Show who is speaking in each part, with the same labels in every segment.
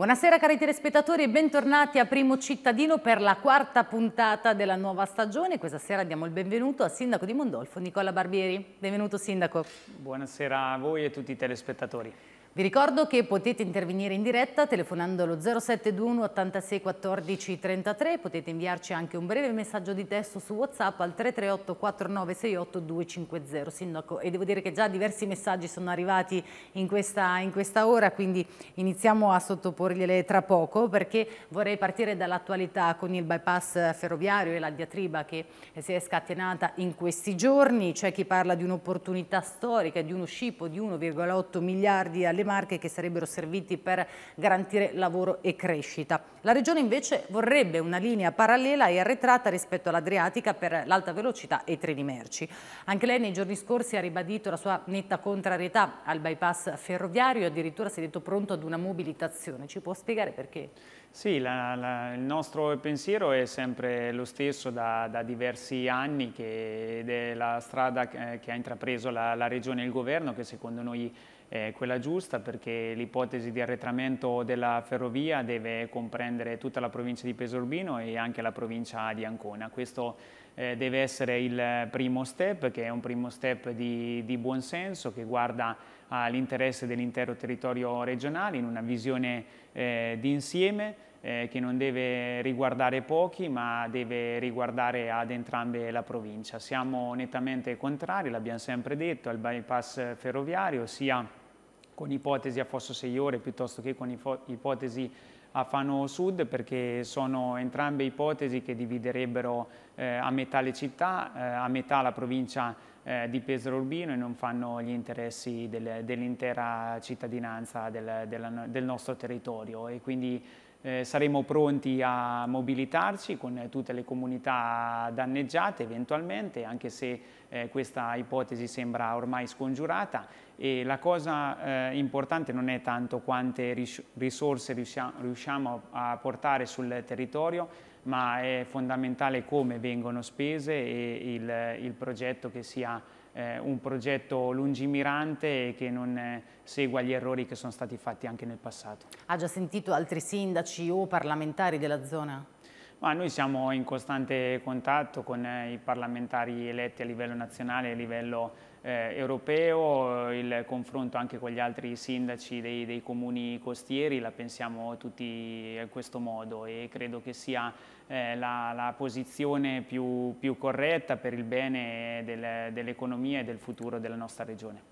Speaker 1: Buonasera cari telespettatori e bentornati a Primo Cittadino per la quarta puntata della nuova stagione. Questa sera diamo il benvenuto al sindaco di Mondolfo, Nicola Barbieri. Benvenuto sindaco.
Speaker 2: Buonasera a voi e a tutti i telespettatori.
Speaker 1: Vi ricordo che potete intervenire in diretta telefonando allo 0721 86 14 33, potete inviarci anche un breve messaggio di testo su WhatsApp al 338 4968 250. Sindaco, e devo dire che già diversi messaggi sono arrivati in questa, in questa ora, quindi iniziamo a sottoporgliele tra poco perché vorrei partire dall'attualità con il bypass ferroviario e la diatriba che si è scatenata in questi giorni. C'è chi parla di un'opportunità storica, di uno scippo di 1,8 miliardi all'interno delle Marche che sarebbero serviti per garantire lavoro e crescita. La Regione invece vorrebbe una linea parallela e arretrata rispetto all'Adriatica per l'alta velocità e treni merci. Anche lei nei giorni scorsi ha ribadito la sua netta contrarietà al bypass ferroviario e addirittura si è detto pronto ad una mobilitazione. Ci può spiegare perché?
Speaker 2: Sì, la, la, il nostro pensiero è sempre lo stesso da, da diversi anni che, ed è la strada che, eh, che ha intrapreso la, la Regione e il Governo che secondo noi eh, quella giusta perché l'ipotesi di arretramento della ferrovia deve comprendere tutta la provincia di Pesorbino e anche la provincia di Ancona. Questo eh, deve essere il primo step, che è un primo step di, di buonsenso, che guarda all'interesse dell'intero territorio regionale in una visione eh, d'insieme eh, che non deve riguardare pochi ma deve riguardare ad entrambe la provincia. Siamo nettamente contrari, l'abbiamo sempre detto, al bypass ferroviario, sia con ipotesi a Fosso Seiore piuttosto che con ipotesi a Fano Sud perché sono entrambe ipotesi che dividerebbero eh, a metà le città, eh, a metà la provincia eh, di Pesaro Urbino e non fanno gli interessi del, dell'intera cittadinanza del, del, del nostro territorio e quindi eh, saremo pronti a mobilitarci con tutte le comunità danneggiate eventualmente, anche se eh, questa ipotesi sembra ormai scongiurata e la cosa eh, importante non è tanto quante ris risorse riusciamo a portare sul territorio, ma è fondamentale come vengono spese e il, il progetto che sia eh, un progetto lungimirante e che non eh, segua gli errori che sono stati fatti anche nel passato.
Speaker 1: Ha già sentito altri sindaci o parlamentari della zona? Ma noi
Speaker 2: siamo in costante contatto con eh, i parlamentari eletti a livello nazionale e a livello eh, europeo, eh, il confronto anche con gli altri sindaci dei, dei, comuni costieri, la pensiamo tutti in questo modo e credo che sia eh, la, la, posizione più, più, corretta per il bene del, dell'economia e del futuro della nostra regione.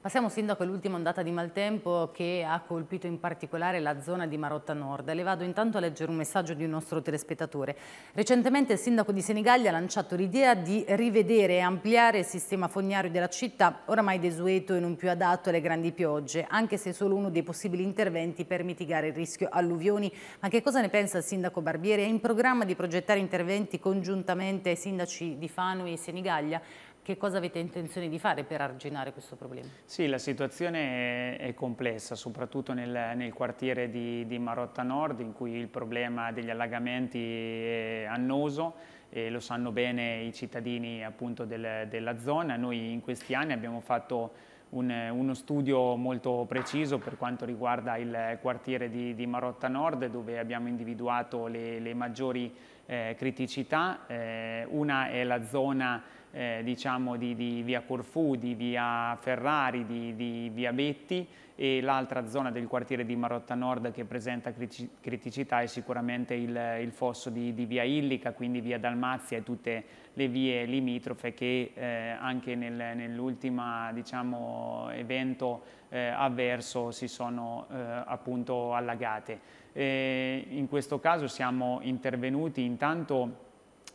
Speaker 1: Passiamo Sindaco all'ultima ondata di maltempo che ha colpito in particolare la zona di Marotta Nord. Le vado intanto a leggere un messaggio di un nostro telespettatore. Recentemente il Sindaco di Senigallia ha lanciato l'idea di rivedere e ampliare il sistema fognario della città, oramai desueto e non più adatto alle grandi piogge, anche se solo uno dei possibili interventi per mitigare il rischio alluvioni. Ma che cosa ne pensa il Sindaco Barbieri? È in programma di progettare interventi congiuntamente ai sindaci di Fano e Senigallia? Che cosa avete intenzione di fare per arginare questo problema?
Speaker 2: Sì, la situazione è, è complessa, soprattutto nel, nel quartiere di, di, Marotta Nord, in cui il problema degli allagamenti è annoso, E lo sanno bene i cittadini appunto del, della zona. Noi in questi anni abbiamo fatto un, uno studio molto preciso per quanto riguarda il quartiere di, di Marotta Nord dove abbiamo individuato le, le maggiori eh, criticità. Eh, una è la zona eh, diciamo di, di, via Corfu, di via Ferrari, di, di via Betti e l'altra zona del quartiere di Marotta Nord che presenta criticità è sicuramente il, il fosso di, di, via Illica, quindi via Dalmazia e tutte le vie limitrofe che eh, anche nel, nell'ultimo diciamo, evento eh, avverso si sono eh, appunto allagate. E eh, in questo caso siamo intervenuti intanto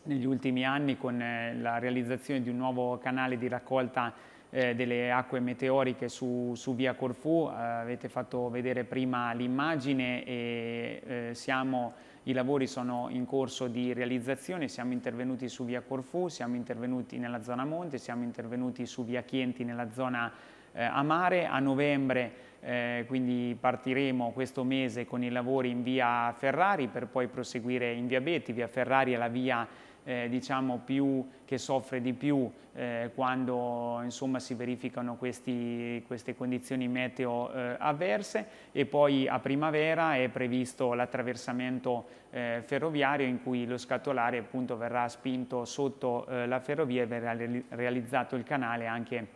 Speaker 2: negli ultimi anni con eh, la realizzazione di un nuovo canale di raccolta eh, delle acque meteoriche su, su via Corfù, eh, avete fatto vedere prima l'immagine e eh, siamo, i lavori sono in corso di realizzazione, siamo intervenuti su via Corfù, siamo intervenuti nella zona Monte, siamo intervenuti su via Chienti nella zona eh, a mare, a novembre eh, quindi partiremo questo mese con i lavori in via Ferrari per poi proseguire in via Betti, via Ferrari e la via eh, diciamo più, che soffre di più eh, quando insomma, si verificano questi, queste condizioni meteo eh, avverse e poi a primavera è previsto l'attraversamento eh, ferroviario in cui lo scatolare appunto verrà spinto sotto eh, la ferrovia e verrà realizzato il canale anche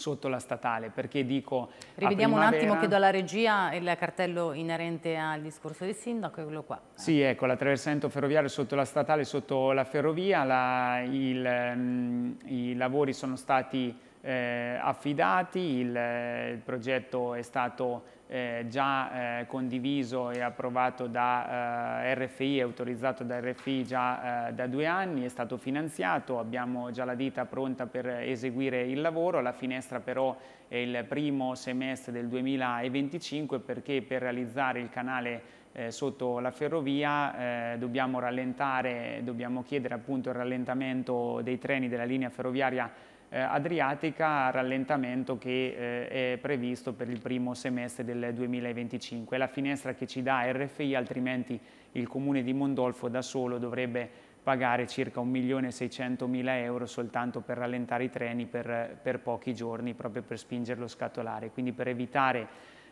Speaker 2: sotto la statale, perché dico... Rivediamo un attimo, chiedo
Speaker 1: alla regia il cartello inerente al discorso del sindaco, quello qua.
Speaker 2: Sì, ecco, l'attraversamento ferroviario sotto la statale, sotto la ferrovia, la, il, mh, mm, i lavori sono stati eh, affidati, il, eh, il progetto è stato eh, già eh, condiviso e approvato da eh, RFI autorizzato da RFI già eh, da due anni, è stato finanziato, abbiamo già la dita pronta per eseguire il lavoro, la finestra però è il primo semestre del 2025 perché per realizzare il canale eh, sotto la ferrovia, eh, dobbiamo rallentare, dobbiamo chiedere appunto il rallentamento dei treni della linea ferroviaria eh, adriatica a rallentamento che eh, è previsto per il primo semestre del 2025. È la finestra che ci dà RFI, altrimenti il comune di Mondolfo da solo dovrebbe pagare circa 1.600.000 euro soltanto per rallentare i treni per, per, pochi giorni, proprio per spingerlo scatolare. Quindi per evitare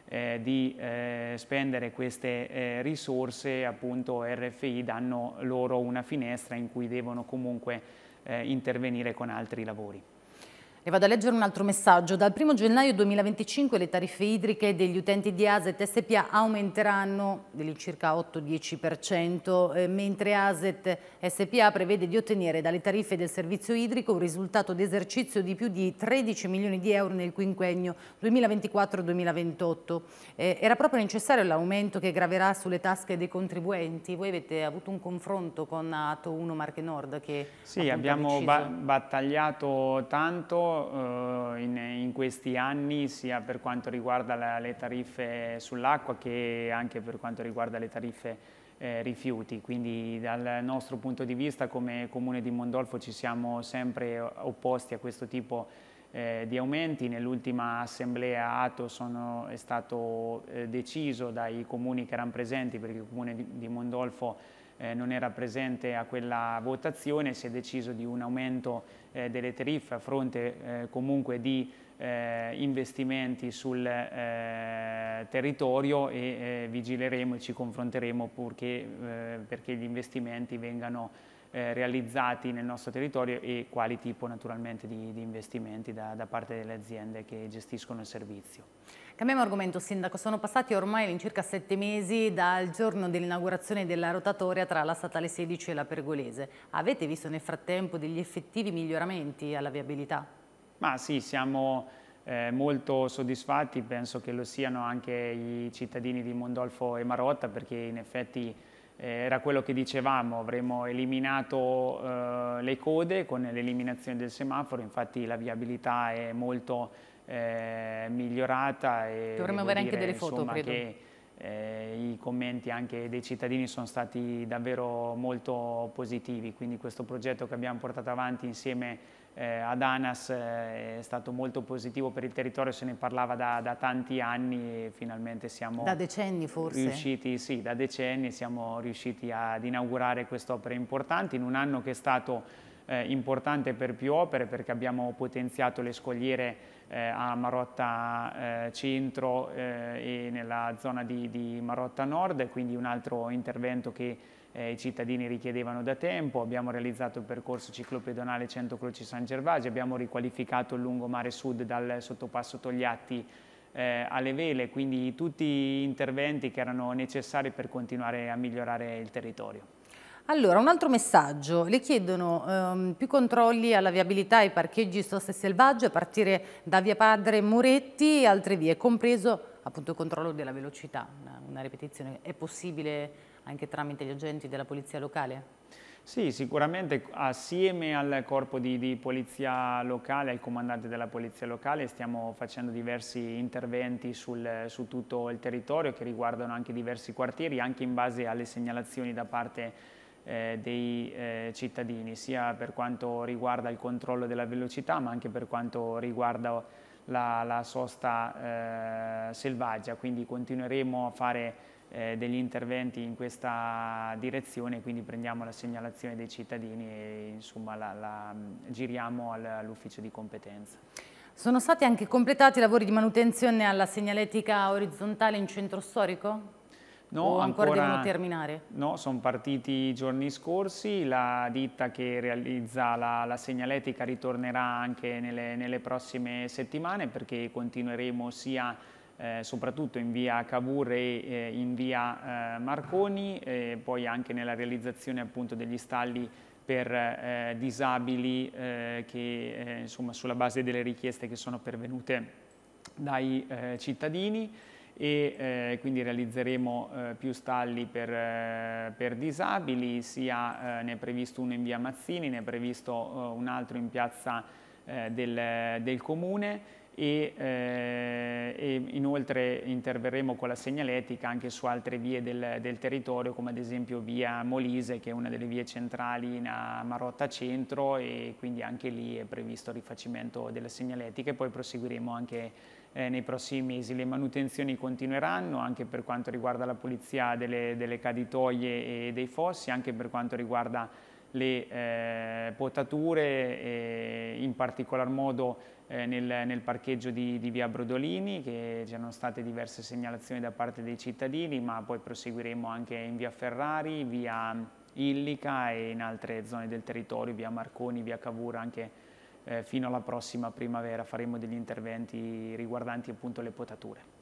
Speaker 2: eh, di eh, spendere queste eh, risorse, appunto RFI danno loro una finestra in cui devono comunque eh, intervenire con altri lavori.
Speaker 1: Le vado a leggere un altro messaggio. Dal 1 gennaio 2025 le tariffe idriche degli utenti di ASET SPA aumenteranno dell'incirca 8-10%, eh, mentre ASET SPA prevede di ottenere dalle tariffe del servizio idrico un risultato di esercizio di più di 13 milioni di euro nel quinquennio 2024-2028. Eh, era proprio necessario l'aumento che graverà sulle tasche dei contribuenti. Voi avete avuto un confronto con Ato 1 Marche Nord che Sì, abbiamo ba
Speaker 2: battagliato tanto eh, in, in, questi anni sia per quanto riguarda la, le tariffe sull'acqua che anche per quanto riguarda le tariffe eh, rifiuti. Quindi dal nostro punto di vista come Comune di Mondolfo ci siamo sempre opposti a questo tipo eh, di aumenti. Nell'ultima assemblea ATO sono, è stato eh, deciso dai comuni che erano presenti perché il Comune di, di Mondolfo eh, non era presente a quella votazione, si è deciso di un aumento eh, delle tariffe a fronte eh, comunque di eh, investimenti sul eh, territorio e eh, vigileremo e ci confronteremo purché, eh, perché gli investimenti vengano eh, realizzati nel nostro territorio e quali tipo naturalmente di, di investimenti da, da parte delle aziende
Speaker 1: che gestiscono il servizio. Cambiamo argomento Sindaco, sono passati ormai circa sette mesi dal giorno dell'inaugurazione della rotatoria tra la Statale 16 e la Pergolese. Avete visto nel frattempo degli effettivi miglioramenti alla viabilità?
Speaker 2: Ma sì, siamo eh, molto soddisfatti, penso che lo siano anche i cittadini di Mondolfo e Marotta perché in effetti eh, era quello che dicevamo, avremmo eliminato eh, le code con l'eliminazione del semaforo, infatti la viabilità è molto eh, migliorata. E Dovremmo avere dire, anche delle foto, insomma, credo. Che, eh, I commenti anche dei cittadini sono stati davvero molto positivi, quindi questo progetto che abbiamo portato avanti insieme eh, ad ANAS eh, è stato molto positivo per il territorio, se ne parlava da, da tanti anni e finalmente siamo... Da decenni
Speaker 1: forse? Riusciti,
Speaker 2: sì, da decenni siamo riusciti ad inaugurare quest'opera importante in un anno che è stato eh, importante per più opere perché abbiamo potenziato le scogliere eh, a Marotta eh, Centro eh, e nella zona di, di Marotta Nord, quindi un altro intervento che eh, i cittadini richiedevano da tempo, abbiamo realizzato il percorso ciclopedonale 100 Croci San Gervasio, abbiamo riqualificato il lungomare sud dal sottopasso Togliatti eh, alle vele, quindi tutti interventi che erano necessari per continuare a migliorare il territorio.
Speaker 1: Allora, un altro messaggio. Le chiedono ehm, più controlli alla viabilità ai parcheggi sosta e selvaggio a partire da via Padre Moretti e altre vie, compreso appunto il controllo della velocità. Una, una ripetizione. È possibile anche tramite gli agenti della polizia locale?
Speaker 2: Sì, sicuramente assieme al corpo di, di, polizia locale, al comandante della polizia locale, stiamo facendo diversi interventi sul, su tutto il territorio che riguardano anche diversi quartieri, anche in base alle segnalazioni da parte eh, dei eh, cittadini, sia per quanto riguarda il controllo della velocità, ma anche per quanto riguarda la, la sosta eh, selvaggia. Quindi continueremo a fare eh, degli interventi in questa direzione, quindi prendiamo la segnalazione dei cittadini e insomma, la, la mm, giriamo all'ufficio di competenza.
Speaker 1: Sono stati anche completati i lavori di manutenzione alla segnaletica orizzontale in centro storico? No, o ancora, ancora devono terminare?
Speaker 2: No, sono partiti i giorni scorsi, la ditta che realizza la, la segnaletica ritornerà anche nelle, nelle prossime settimane perché continueremo sia eh, soprattutto in via Cavour e eh, in via eh, Marconi, e poi anche nella realizzazione appunto, degli stalli per eh, disabili eh, che eh, insomma, sulla base delle richieste che sono pervenute dai cittadini e eh, quindi realizzeremo eh, più stalli per, eh, per disabili, sia ne è previsto uno in via Mazzini, ne è previsto un altro in piazza del, del comune e, eh, e, inoltre interverremo con la segnaletica anche su altre vie del, del, territorio come ad esempio via Molise che è una delle vie centrali a Marotta Centro e quindi anche lì è previsto il rifacimento della segnaletica e poi proseguiremo anche eh, nei prossimi mesi. Le manutenzioni continueranno anche per quanto riguarda la pulizia delle, delle caditoie e dei fossi, anche per quanto riguarda le eh, potature, in particolar modo eh, nel, nel, parcheggio di, di, via Brodolini, che c'erano state diverse segnalazioni da parte dei cittadini, ma poi proseguiremo anche in via Ferrari, via Illica e in altre zone del territorio, via Marconi, via Cavura anche eh, fino alla prossima primavera faremo degli interventi riguardanti appunto le potature.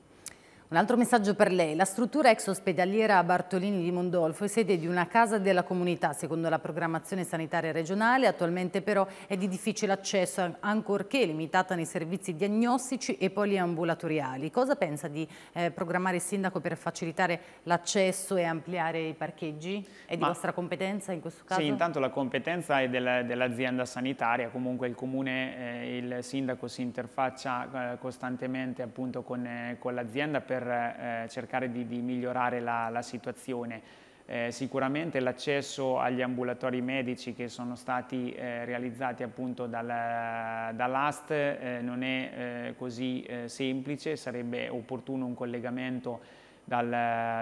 Speaker 1: Un altro messaggio per lei. La struttura ex ospedaliera Bartolini di Mondolfo è sede di una casa della comunità, secondo la programmazione sanitaria regionale, attualmente però è di difficile accesso, ancorché limitata nei servizi diagnostici e poliambulatoriali. Cosa pensa di eh, programmare il sindaco per facilitare l'accesso e ampliare i parcheggi? È di Ma, vostra competenza in questo caso? Sì, intanto
Speaker 2: la competenza è della, dell'azienda sanitaria, comunque il comune, eh, il sindaco si interfaccia eh, costantemente appunto con, eh, con l'azienda per per eh, cercare di, di, migliorare la, la situazione. Eh, sicuramente l'accesso agli ambulatori medici che sono stati eh, realizzati appunto dal, dall'AST eh, non è eh, così eh, semplice, sarebbe opportuno un collegamento dal,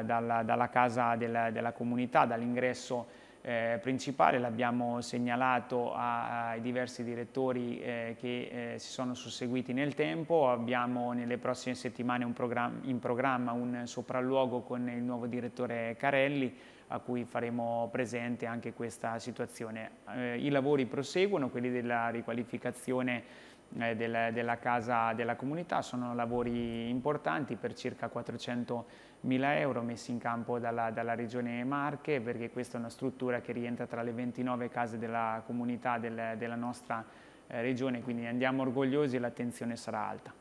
Speaker 2: dalla, dalla casa della, della comunità, dall'ingresso eh, principale, l'abbiamo segnalato a, ai diversi direttori eh, che eh, si sono susseguiti nel tempo, abbiamo nelle prossime settimane programma, in programma un sopralluogo con il nuovo direttore Carelli a cui faremo presente anche questa situazione. Eh, I lavori proseguono, quelli della riqualificazione eh, del, della casa della comunità. Sono lavori importanti per circa 400 mila euro messi in campo dalla, dalla, regione Marche perché questa è una struttura che rientra tra le 29 case della comunità del, della nostra eh, regione, quindi andiamo orgogliosi
Speaker 1: e l'attenzione sarà alta.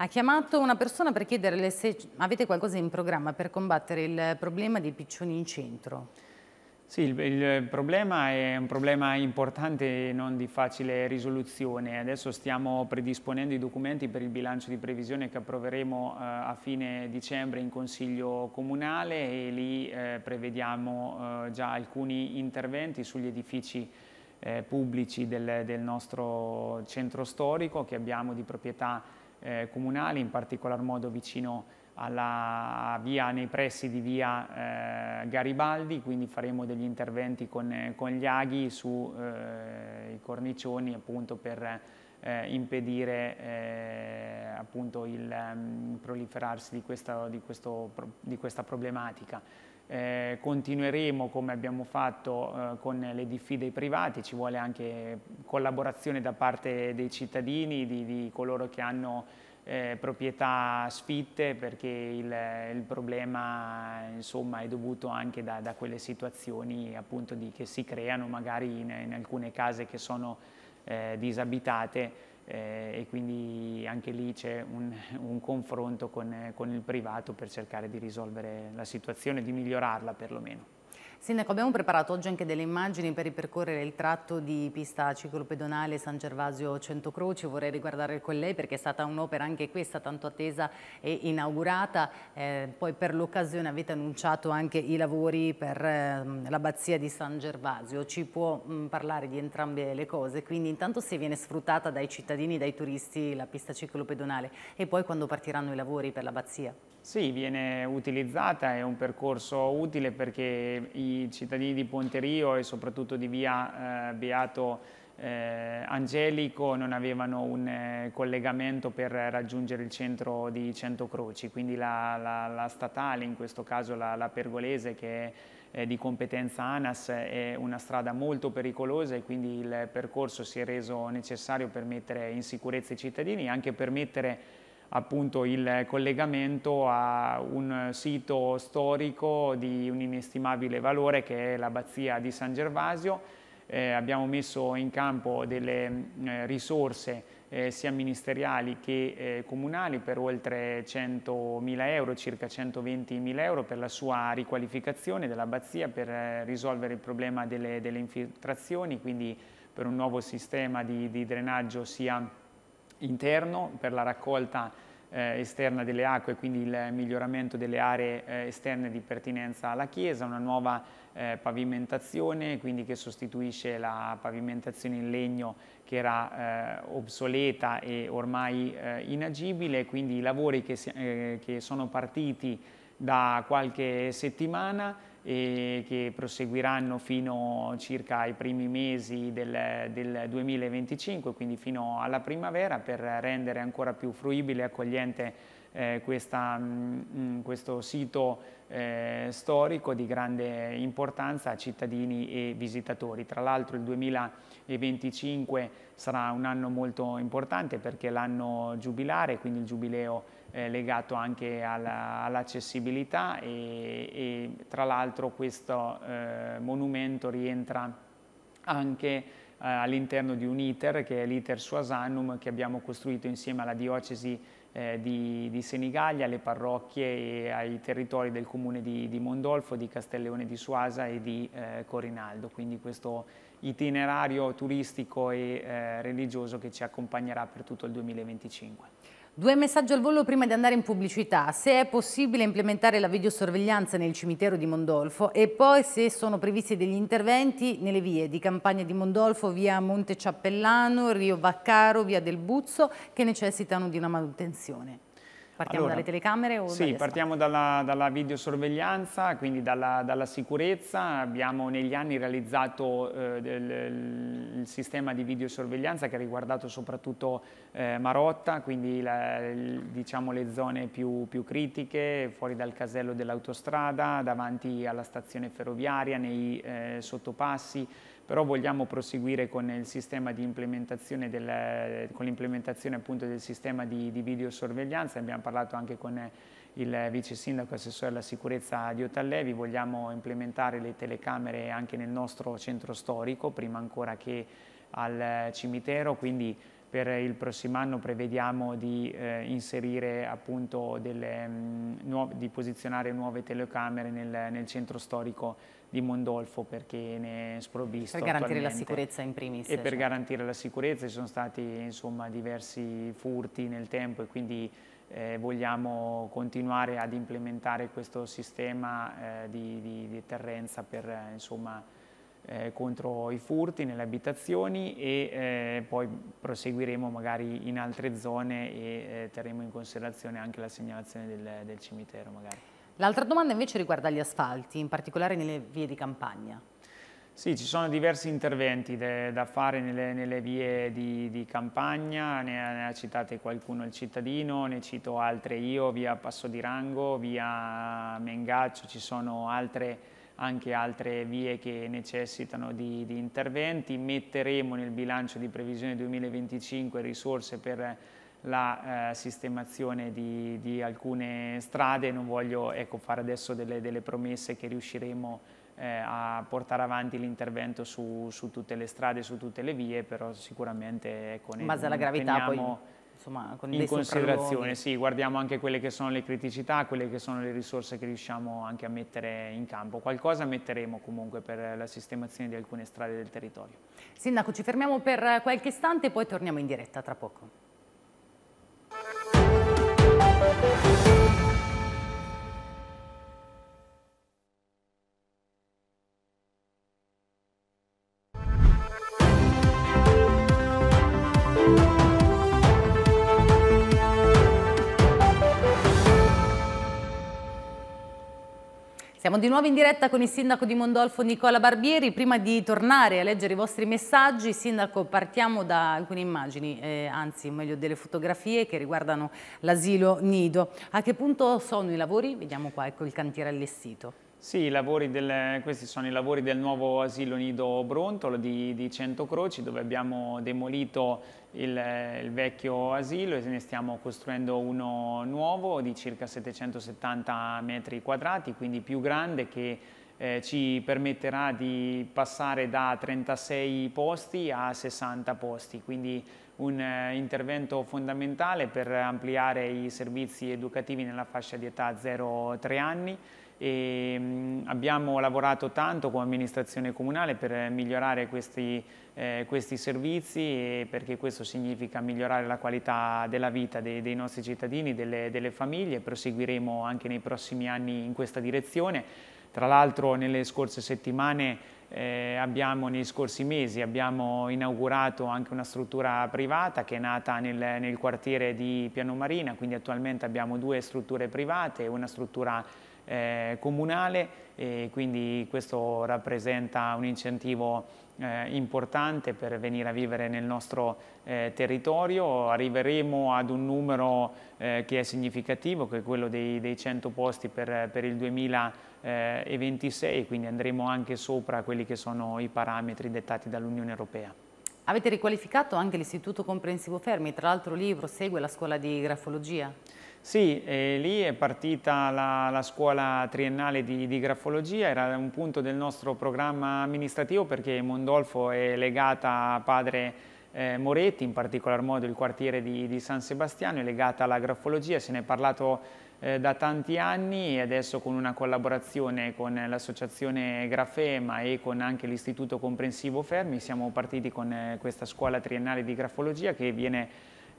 Speaker 1: Ha chiamato una persona per chiederle se avete qualcosa in programma per combattere il problema dei piccioni in centro.
Speaker 2: Sì, il, il, problema è un problema importante e non di facile risoluzione. Adesso stiamo predisponendo i documenti per il bilancio di previsione che approveremo eh, a fine dicembre in Consiglio Comunale e lì eh, prevediamo eh, già alcuni interventi sugli edifici eh, pubblici del, del, nostro centro storico che abbiamo di proprietà eh, comunale, in particolar modo vicino a alla via, nei pressi di via eh, Garibaldi, quindi faremo degli interventi con, eh, con gli aghi sui eh, cornicioni appunto per eh, impedire eh, appunto il um, proliferarsi di questa, di questo, di questa problematica. Eh, continueremo come abbiamo fatto eh, con le diffide privati, ci vuole anche collaborazione da parte dei cittadini, di, di coloro che hanno eh, proprietà sfitte perché il, il problema insomma, è dovuto anche da, da quelle situazioni appunto, di, che si creano magari in, in alcune case che sono eh, disabitate eh, e quindi anche lì c'è un, un, confronto con, con il privato per
Speaker 1: cercare di risolvere la situazione, di migliorarla perlomeno. Sindaco, abbiamo preparato oggi anche delle immagini per ripercorrere il tratto di pista ciclopedonale San Gervasio Centocroci. Vorrei riguardare con lei perché è stata un'opera anche questa tanto attesa e inaugurata. Eh, poi per l'occasione avete annunciato anche i lavori per eh, l'abbazia di San Gervasio. Ci può mh, mm, parlare di entrambe le cose? Quindi intanto se viene sfruttata dai cittadini, dai turisti la pista ciclopedonale e poi quando partiranno i lavori per l'abbazia?
Speaker 2: Sì, viene utilizzata, è un percorso utile perché i cittadini di Ponterio e soprattutto di via eh, Beato eh, Angelico non avevano un eh, collegamento per raggiungere il centro di Centocroci, quindi la, la, la statale, in questo caso la, la Pergolese che è di competenza ANAS è una strada molto pericolosa e quindi il percorso si è reso necessario per mettere in sicurezza i cittadini e anche per mettere appunto il collegamento a un sito storico di un inestimabile valore che è l'abbazia di San Gervasio. Eh, abbiamo messo in campo delle eh, risorse eh, sia ministeriali che eh, comunali per oltre 100.000 euro, circa 120.000 euro per la sua riqualificazione dell'abbazia per eh, risolvere il problema delle, delle, infiltrazioni, quindi per un nuovo sistema di, di drenaggio sia interno per la raccolta eh, esterna delle acque, quindi il miglioramento delle aree eh, esterne di pertinenza alla chiesa, una nuova eh, pavimentazione, quindi che sostituisce la pavimentazione in legno che era eh, obsoleta e ormai eh, inagibile, quindi i lavori che, si, eh, che sono partiti da qualche settimana e che proseguiranno fino circa ai primi mesi del, del 2025, quindi fino alla primavera, per rendere ancora più fruibile e accogliente eh, questa, mh, mm, mm, questo sito eh, storico di grande importanza a cittadini e visitatori. Tra l'altro il 2025 sarà un anno molto importante perché l'anno giubilare, quindi il giubileo eh, legato anche all'accessibilità e, e, tra l'altro questo eh, monumento rientra anche eh, all'interno di un ITER che è l'ITER Suasannum che abbiamo costruito insieme alla diocesi eh, di, di, Senigallia, alle parrocchie e ai territori del comune di, di Mondolfo, di Castelleone di Suasa e di eh, Corinaldo, quindi questo itinerario turistico e eh, religioso che ci accompagnerà
Speaker 1: per tutto il 2025. Due messaggi al volo prima di andare in pubblicità. Se è possibile implementare la videosorveglianza nel cimitero di Mondolfo e poi se sono previsti degli interventi nelle vie di campagna di Mondolfo, via Monte Ciappellano, Rio Vaccaro, via del Buzzo, che necessitano di una manutenzione. Partiamo allora, dalle telecamere o Sì, partiamo
Speaker 2: dalla, dalla, videosorveglianza, quindi dalla, dalla, sicurezza. Abbiamo negli anni realizzato eh, del, il sistema di videosorveglianza che ha riguardato soprattutto eh, Marotta, quindi la, diciamo le zone più, più, critiche, fuori dal casello dell'autostrada, davanti alla stazione ferroviaria, nei eh, sottopassi, però vogliamo proseguire con l'implementazione appunto del sistema di, di videosorveglianza, abbiamo parlato anche con il vice sindaco e assessore alla sicurezza di Otallevi, vogliamo implementare le telecamere anche nel nostro centro storico, prima ancora che al cimitero, quindi per il prossimo anno prevediamo di eh, inserire appunto delle, mh, mm, nuove, di posizionare nuove telecamere nel, nel, centro storico di Mondolfo perché ne è sprovvisto. Per garantire la sicurezza in
Speaker 1: primis. E per cioè.
Speaker 2: garantire la sicurezza ci sono stati insomma, diversi furti nel tempo e quindi eh, vogliamo continuare ad implementare questo sistema eh, di, di deterrenza per eh, insomma, eh, contro i furti nelle abitazioni e eh, poi proseguiremo magari in altre zone e eh, terremo in considerazione anche la segnalazione del, del cimitero
Speaker 1: L'altra domanda invece riguarda gli asfalti, in particolare nelle vie di campagna.
Speaker 2: Sì, ci sono diversi interventi de, da fare nelle, nelle vie di, di, campagna, ne ha, ne ha citate qualcuno il cittadino, ne cito altre io, via Passo di Rango, via Mengaccio, ci sono altre anche altre vie che necessitano di, di interventi. Metteremo nel bilancio di previsione 2025 risorse per la eh, sistemazione di, di, alcune strade, non voglio ecco, fare adesso delle, delle, promesse che riusciremo eh, a portare avanti l'intervento su, su, tutte le strade, su tutte le vie, però sicuramente ecco, ne, base gravità poi insomma, con in considerazione, sì, guardiamo anche quelle che sono le criticità, quelle che sono le risorse che riusciamo anche a mettere in campo. Qualcosa metteremo comunque per la sistemazione di alcune strade del territorio.
Speaker 1: Sindaco, ci fermiamo per qualche istante e poi torniamo in diretta tra poco. Siamo di nuovo in diretta con il sindaco di Mondolfo Nicola Barbieri. Prima di tornare a leggere i vostri messaggi, sindaco, partiamo da alcune immagini, eh, anzi meglio delle fotografie che riguardano l'asilo Nido. A che punto sono i lavori? Vediamo qua, ecco il cantiere allestito.
Speaker 2: Sì, del, questi sono i lavori del nuovo asilo nido Brontolo di, di Centocroci dove abbiamo demolito il, eh, il vecchio asilo e ne stiamo costruendo uno nuovo di circa 770 metri quadrati, quindi più grande che eh, ci permetterà di passare da 36 posti a 60 posti, quindi un eh, intervento fondamentale per ampliare i servizi educativi nella fascia di età 0-3 anni e mm, abbiamo lavorato tanto come amministrazione comunale per migliorare questi, eh, questi servizi perché questo significa migliorare la qualità della vita dei, dei nostri cittadini, delle, delle famiglie, proseguiremo anche nei prossimi anni in questa direzione. Tra l'altro nelle scorse settimane eh, abbiamo, nei scorsi mesi abbiamo inaugurato anche una struttura privata che è nata nel, nel quartiere di Piano Marina, quindi attualmente abbiamo due strutture private e una struttura eh, comunale e quindi questo rappresenta un incentivo eh, importante per venire a vivere nel nostro eh, territorio. Arriveremo ad un numero eh, che è significativo, che è quello dei, dei 100 posti per, per il 2020 eh, e 26, quindi andremo anche sopra quelli che sono i parametri dettati dall'Unione Europea.
Speaker 1: Avete riqualificato anche l'Istituto Comprensivo Fermi, tra l'altro libro segue la scuola di grafologia.
Speaker 2: Sì, lì è partita la, la scuola triennale di, di, grafologia, era un punto del nostro programma amministrativo perché Mondolfo è legata a padre eh, Moretti, in particolar modo il quartiere di, di San Sebastiano, è legata alla grafologia, se ne è parlato eh, da tanti anni e adesso con una collaborazione con l'associazione Grafema e con anche l'Istituto Comprensivo Fermi siamo partiti con eh, questa scuola triennale di grafologia che viene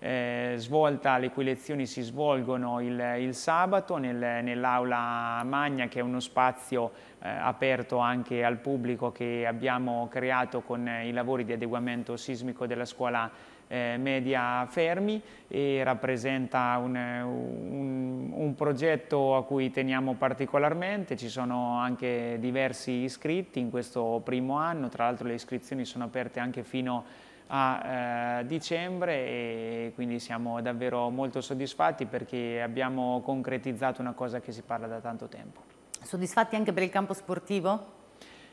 Speaker 2: eh, svolta, le cui lezioni si svolgono il, il sabato nel, nell'aula Magna che è uno spazio eh, aperto anche al pubblico che abbiamo creato con i lavori di adeguamento sismico della scuola eh, media fermi e rappresenta un, un, un, progetto a cui teniamo particolarmente, ci sono anche diversi iscritti in questo primo anno, tra l'altro le iscrizioni sono aperte anche fino a eh, dicembre e quindi siamo davvero molto soddisfatti perché abbiamo concretizzato una cosa che si parla da tanto tempo.
Speaker 1: Soddisfatti anche per il campo sportivo?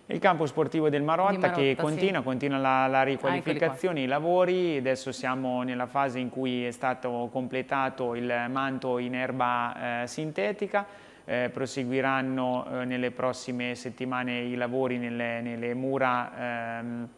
Speaker 1: Il campo sportivo del Marotta, Marotta che continua, sì.
Speaker 2: continua la, la riqualificazione, ah, i lavori, adesso siamo nella fase in cui è stato completato il manto in erba eh, sintetica, eh, proseguiranno eh, nelle prossime settimane i lavori nelle, nelle mura ehm,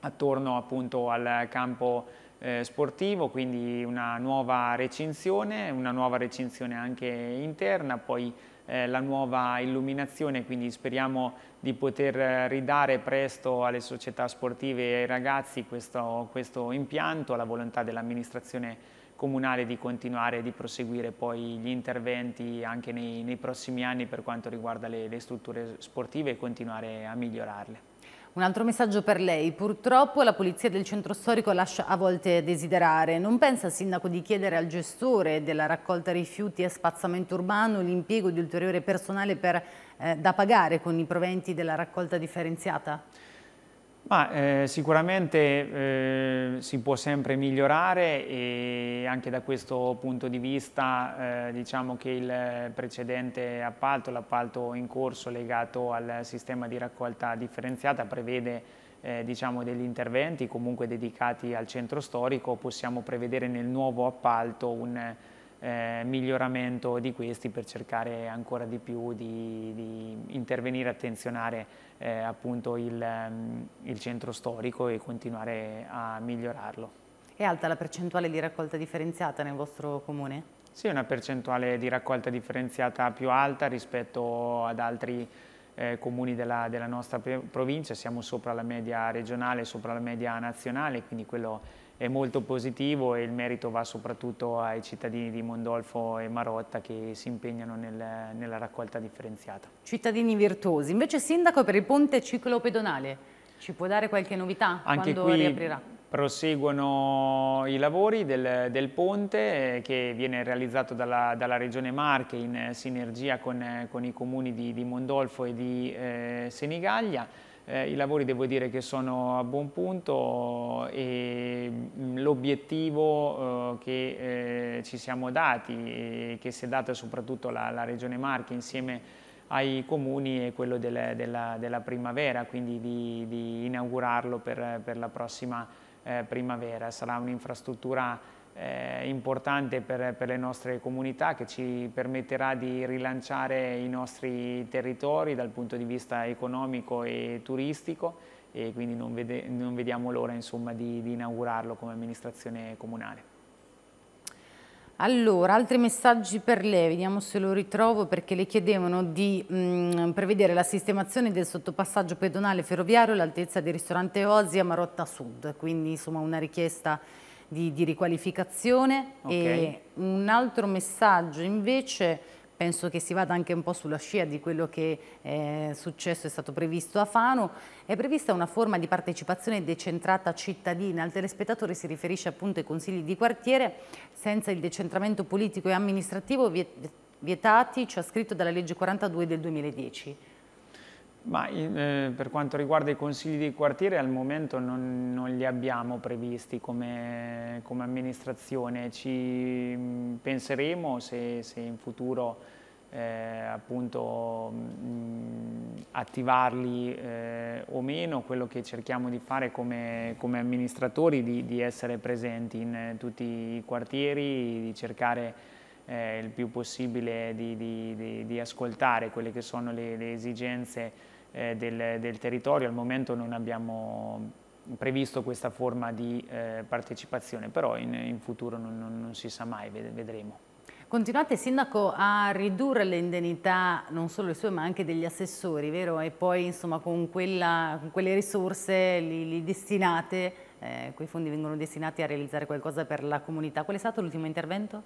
Speaker 2: attorno appunto al campo eh, sportivo, quindi una nuova recinzione, una nuova recinzione anche interna, poi eh, la nuova illuminazione, quindi speriamo di poter eh, ridare presto alle società sportive e ai ragazzi questo, questo impianto, la volontà dell'amministrazione comunale di continuare e di proseguire poi gli interventi anche nei, nei prossimi anni per quanto riguarda le, le strutture sportive e continuare a migliorarle.
Speaker 1: Un altro messaggio per lei. Purtroppo la polizia del centro storico lascia a volte desiderare. Non pensa, il Sindaco, di chiedere al gestore della raccolta rifiuti e spazzamento urbano l'impiego di ulteriore personale per, eh, da pagare con i proventi della raccolta differenziata?
Speaker 2: Ma, eh, sicuramente eh, si può sempre migliorare e anche da questo punto di vista eh, diciamo che il precedente appalto, l'appalto in corso legato al sistema di raccolta differenziata prevede eh, diciamo degli interventi comunque dedicati al centro storico, possiamo prevedere nel nuovo appalto un eh, miglioramento di questi per cercare ancora di più di, di intervenire, attenzionare eh, appunto il, mm, il centro storico e continuare a migliorarlo. È alta la percentuale di raccolta differenziata nel vostro comune? Sì, una percentuale di raccolta differenziata più alta rispetto ad altri eh, comuni della, della, nostra provincia, siamo sopra la media regionale, sopra la media nazionale, quindi quello è molto positivo e il merito va soprattutto ai cittadini di Mondolfo e Marotta che si impegnano nel, nella raccolta differenziata.
Speaker 1: Cittadini virtuosi. Invece Sindaco per il ponte ciclopedonale, ci può dare qualche novità Anche quando qui... riaprirà?
Speaker 2: proseguono i lavori del, del ponte eh, che viene realizzato dalla, dalla, Regione Marche in sinergia con, con i comuni di, di Mondolfo e di eh, Senigallia. Eh, I lavori devo dire che sono a buon punto e mm, l'obiettivo eh, che eh, ci siamo dati e che si è data soprattutto la, la Regione Marche insieme ai comuni è quello della, della, della primavera, quindi di, di inaugurarlo per, per la prossima eh, primavera. Sarà un'infrastruttura eh, importante per, per, le nostre comunità che ci permetterà di rilanciare i nostri territori dal punto di vista economico e turistico e quindi non, vede, non vediamo l'ora di, di inaugurarlo come amministrazione comunale.
Speaker 1: Allora, altri messaggi per lei, vediamo se lo ritrovo perché le chiedevano di mh, mm, prevedere la sistemazione del sottopassaggio pedonale ferroviario all'altezza del ristorante Osi a Marotta Sud, quindi insomma una richiesta di, di riqualificazione okay. e un altro messaggio invece penso che si vada anche un po' sulla scia di quello che è eh, successo, è stato previsto a Fano, è prevista una forma di partecipazione decentrata cittadina, al telespettatore si riferisce appunto ai consigli di quartiere senza il decentramento politico e amministrativo vietati, c'è cioè scritto dalla legge 42 del 2010.
Speaker 2: Ma eh, per quanto riguarda i consigli di quartiere al momento non, non li abbiamo previsti come, come amministrazione, ci mm, penseremo se, se, in futuro eh, appunto, mh, mm, attivarli eh, o meno, quello che cerchiamo di fare come, come amministratori di, di essere presenti in eh, tutti i quartieri, di cercare eh, il più possibile di, di, di, di, ascoltare quelle che sono le, le esigenze eh, del, del, territorio, al momento non abbiamo previsto questa forma di eh, partecipazione, però in, in futuro non, non, non, si sa mai, vedremo.
Speaker 1: Continuate Sindaco a ridurre le indennità non solo le sue ma anche degli assessori, vero? E poi insomma con, quella, con quelle risorse li, li destinate, eh, quei fondi vengono destinati a realizzare qualcosa per la comunità. Qual è stato l'ultimo intervento?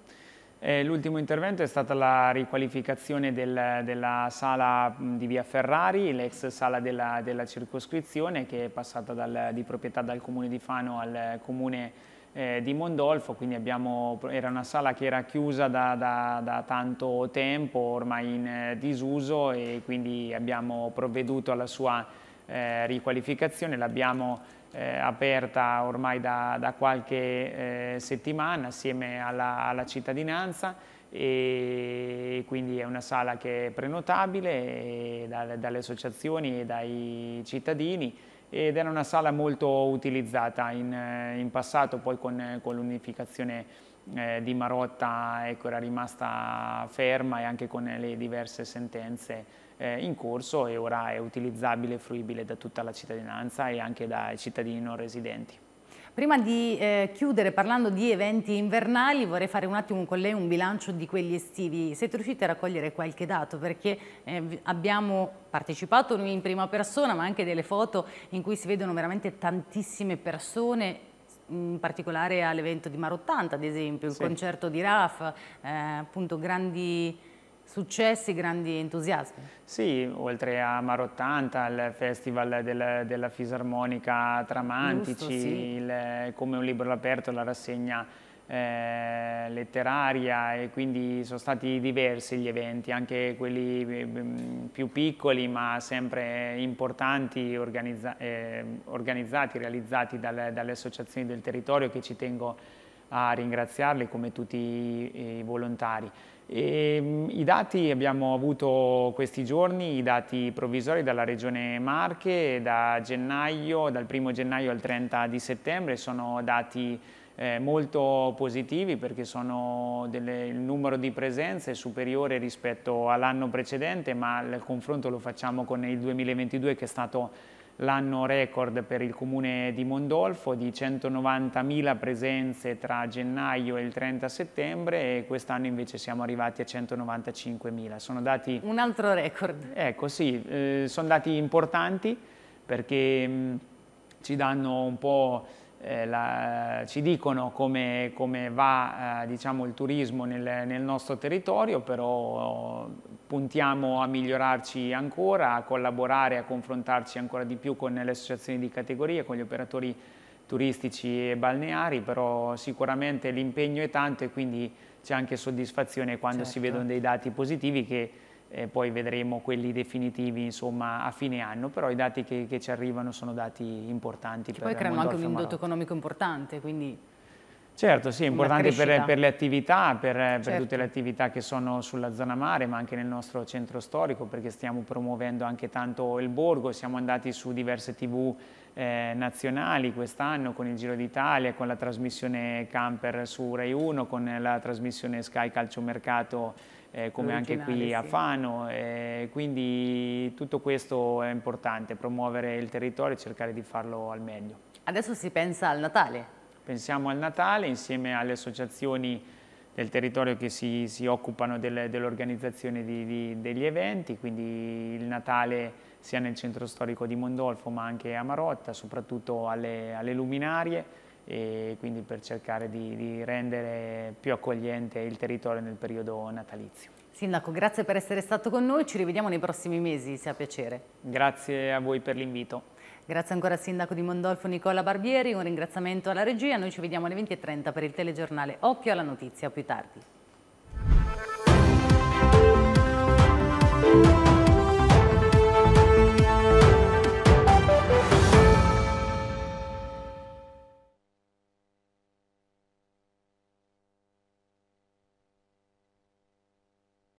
Speaker 2: Eh, l'ultimo intervento è stata la riqualificazione del, della sala di via Ferrari, l'ex sala della, della, circoscrizione che è passata dal, di proprietà dal comune di Fano al comune eh, di Mondolfo, quindi abbiamo, era una sala che era chiusa da, da, da tanto tempo, ormai in eh, disuso e quindi abbiamo provveduto alla sua eh, riqualificazione, l'abbiamo eh, aperta ormai da, da qualche eh, settimana assieme alla, alla, cittadinanza e quindi è una sala che è prenotabile eh, da, dalle associazioni e dai cittadini ed era una sala molto utilizzata in, eh, in passato poi con, con l'unificazione eh, di Marotta ecco, era rimasta ferma e anche con le diverse sentenze eh, in corso e ora è utilizzabile e fruibile da tutta la cittadinanza e anche dai cittadini non residenti.
Speaker 1: Prima di eh, chiudere parlando di eventi invernali vorrei fare un attimo con lei un bilancio di quelli estivi. Siete riusciti a raccogliere qualche dato perché eh, abbiamo partecipato noi in prima persona ma anche delle foto in cui si vedono veramente tantissime persone in particolare all'evento di Marottanta ad esempio, il sì. concerto di Raf, eh, appunto grandi Successi, grandi entusiasmi.
Speaker 2: Sì, oltre a Marottanta, 80, al Festival del, della Fisarmonica Tramantici, Giusto, sì. il, come un libro aperto, la rassegna eh, letteraria e quindi sono stati diversi gli eventi, anche quelli mm, più piccoli ma sempre importanti, organizza eh, organizzati, realizzati dalle, dalle associazioni del territorio che ci tengo a ringraziarli come tutti i volontari. E, ehm, I dati abbiamo avuto questi giorni, i dati provvisori dalla Regione Marche, da gennaio, dal 1 gennaio al 30 di settembre, sono dati eh, molto positivi perché delle, il numero di presenze è superiore rispetto all'anno precedente, ma il confronto lo facciamo con il 2022 che è stato l'anno record per il comune di Mondolfo di 190.000 presenze tra gennaio e il 30 settembre e quest'anno invece siamo arrivati a 195.000. Sono dati... Un altro record. Ecco sì, eh, sono dati importanti perché mh, mm, ci danno un po' eh, la, ci dicono come, come va eh, diciamo, il turismo nel, nel, nostro territorio, però oh, puntiamo a migliorarci ancora, a collaborare, a confrontarci ancora di più con le associazioni di categoria, con gli operatori turistici e balneari, però sicuramente l'impegno è tanto e quindi c'è anche soddisfazione quando certo. si vedono dei dati positivi che eh, poi vedremo quelli definitivi insomma, a fine anno, però i dati che, che ci arrivano sono dati importanti. Che per poi creano anche un indotto
Speaker 1: economico importante, quindi...
Speaker 2: Certo, sì, è importante per, per, le attività, per, certo. per, tutte le attività che sono sulla zona mare, ma anche nel nostro centro storico, perché stiamo promuovendo anche tanto il borgo, siamo andati su diverse tv eh, nazionali quest'anno con il Giro d'Italia, con la trasmissione Camper su Rai 1, con la trasmissione Sky Calciomercato eh, come anche qui a Fano, sì. Eh, quindi tutto questo è importante, promuovere il territorio e cercare di farlo al meglio.
Speaker 1: Adesso si pensa al Natale.
Speaker 2: Pensiamo al Natale insieme alle associazioni del territorio che si, si occupano del, dell'organizzazione degli eventi, quindi il Natale sia nel centro storico di Mondolfo ma anche a Marotta, soprattutto alle, alle luminarie, e quindi per cercare di, di rendere più accogliente il territorio nel periodo natalizio.
Speaker 1: Sindaco, grazie per essere stato con noi, ci rivediamo nei prossimi mesi, se ha piacere.
Speaker 2: Grazie a voi per l'invito.
Speaker 1: Grazie ancora al Sindaco di Mondolfo Nicola Barbieri, un ringraziamento alla regia, noi ci vediamo alle 20.30 per il telegiornale Occhio alla Notizia, più tardi.